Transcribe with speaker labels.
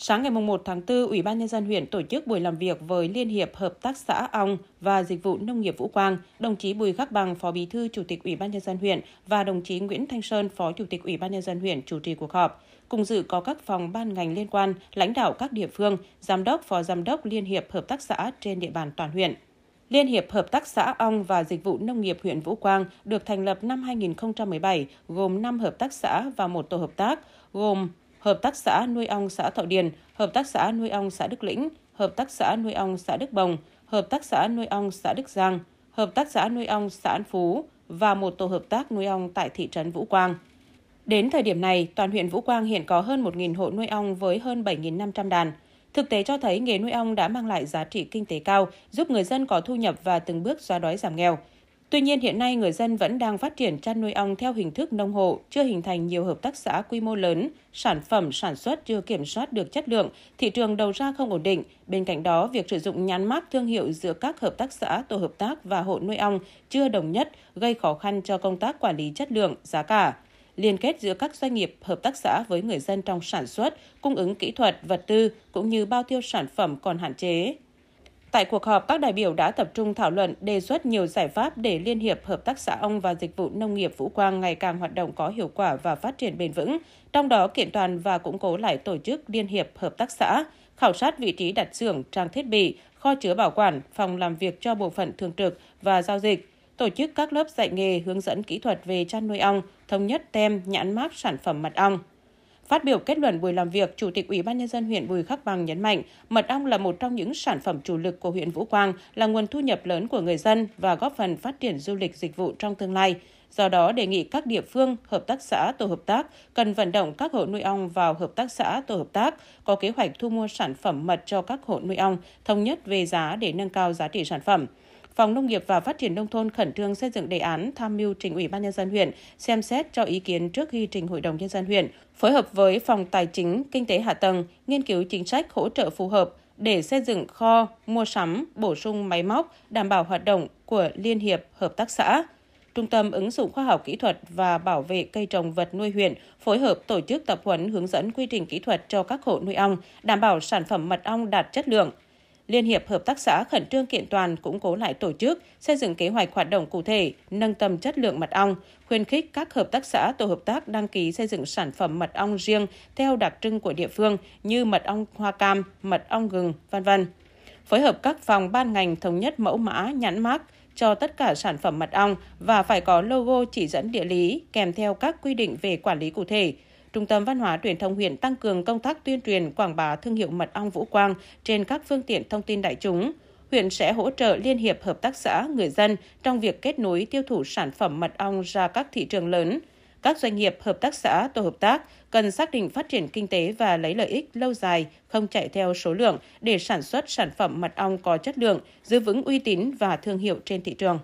Speaker 1: Sáng ngày 1 tháng 4, Ủy ban Nhân dân huyện tổ chức buổi làm việc với Liên hiệp Hợp tác xã Ong và Dịch vụ Nông nghiệp Vũ Quang, đồng chí Bùi Khắc Bằng, Phó Bí thư Chủ tịch Ủy ban Nhân dân huyện và đồng chí Nguyễn Thanh Sơn, Phó Chủ tịch Ủy ban Nhân dân huyện chủ trì cuộc họp. Cùng dự có các phòng ban ngành liên quan, lãnh đạo các địa phương, giám đốc, phó giám đốc Liên hiệp Hợp tác xã trên địa bàn toàn huyện. Liên hiệp Hợp tác xã Ong và Dịch vụ Nông nghiệp huyện Vũ Quang được thành lập năm 2017, gồm 5 hợp tác xã và một tổ hợp tác, gồm hợp tác xã nuôi ong xã Thọ Điền, hợp tác xã nuôi ong xã Đức Lĩnh, hợp tác xã nuôi ong xã Đức Bồng, hợp tác xã nuôi ong xã Đức Giang, hợp tác xã nuôi ong xã An Phú và một tổ hợp tác nuôi ong tại thị trấn Vũ Quang. Đến thời điểm này, toàn huyện Vũ Quang hiện có hơn 1.000 hộ nuôi ong với hơn 7.500 đàn. Thực tế cho thấy nghề nuôi ong đã mang lại giá trị kinh tế cao, giúp người dân có thu nhập và từng bước xóa đói giảm nghèo. Tuy nhiên hiện nay người dân vẫn đang phát triển chăn nuôi ong theo hình thức nông hộ, chưa hình thành nhiều hợp tác xã quy mô lớn, sản phẩm sản xuất chưa kiểm soát được chất lượng, thị trường đầu ra không ổn định. Bên cạnh đó, việc sử dụng nhãn mát thương hiệu giữa các hợp tác xã, tổ hợp tác và hộ nuôi ong chưa đồng nhất, gây khó khăn cho công tác quản lý chất lượng, giá cả liên kết giữa các doanh nghiệp, hợp tác xã với người dân trong sản xuất, cung ứng kỹ thuật, vật tư cũng như bao tiêu sản phẩm còn hạn chế, Tại cuộc họp, các đại biểu đã tập trung thảo luận đề xuất nhiều giải pháp để Liên hiệp Hợp tác xã ong và Dịch vụ Nông nghiệp Vũ Quang ngày càng hoạt động có hiệu quả và phát triển bền vững, trong đó kiện toàn và củng cố lại tổ chức Liên hiệp Hợp tác xã, khảo sát vị trí đặt xưởng, trang thiết bị, kho chứa bảo quản, phòng làm việc cho bộ phận thường trực và giao dịch, tổ chức các lớp dạy nghề hướng dẫn kỹ thuật về chăn nuôi ong, thống nhất tem, nhãn mát sản phẩm mật ong. Phát biểu kết luận buổi làm việc, Chủ tịch Ủy ban nhân dân huyện Bùi Khắc Bằng nhấn mạnh, mật ong là một trong những sản phẩm chủ lực của huyện Vũ Quang, là nguồn thu nhập lớn của người dân và góp phần phát triển du lịch dịch vụ trong tương lai. Do đó, đề nghị các địa phương, hợp tác xã, tổ hợp tác cần vận động các hộ nuôi ong vào hợp tác xã, tổ hợp tác có kế hoạch thu mua sản phẩm mật cho các hộ nuôi ong, thống nhất về giá để nâng cao giá trị sản phẩm. Phòng Nông nghiệp và Phát triển Nông thôn khẩn trương xây dựng đề án tham mưu trình Ủy ban Nhân dân huyện xem xét cho ý kiến trước khi trình Hội đồng Nhân dân huyện, phối hợp với Phòng Tài chính, Kinh tế Hạ tầng, nghiên cứu chính sách hỗ trợ phù hợp để xây dựng kho, mua sắm, bổ sung máy móc, đảm bảo hoạt động của Liên hiệp Hợp tác xã. Trung tâm ứng dụng khoa học kỹ thuật và bảo vệ cây trồng vật nuôi huyện phối hợp tổ chức tập huấn hướng dẫn quy trình kỹ thuật cho các hộ nuôi ong, đảm bảo sản phẩm mật ong đạt chất lượng, Liên hiệp Hợp tác xã khẩn trương kiện toàn củng cố lại tổ chức, xây dựng kế hoạch hoạt động cụ thể, nâng tầm chất lượng mật ong, khuyến khích các hợp tác xã tổ hợp tác đăng ký xây dựng sản phẩm mật ong riêng theo đặc trưng của địa phương như mật ong hoa cam, mật ong gừng, vân vân. Phối hợp các phòng ban ngành thống nhất mẫu mã, nhãn mát cho tất cả sản phẩm mật ong và phải có logo chỉ dẫn địa lý kèm theo các quy định về quản lý cụ thể, Trung tâm Văn hóa Truyền thông huyện tăng cường công tác tuyên truyền quảng bá thương hiệu mật ong Vũ Quang trên các phương tiện thông tin đại chúng. Huyện sẽ hỗ trợ Liên hiệp Hợp tác xã, người dân trong việc kết nối tiêu thụ sản phẩm mật ong ra các thị trường lớn. Các doanh nghiệp, hợp tác xã, tổ hợp tác cần xác định phát triển kinh tế và lấy lợi ích lâu dài, không chạy theo số lượng để sản xuất sản phẩm mật ong có chất lượng, giữ vững uy tín và thương hiệu trên thị trường.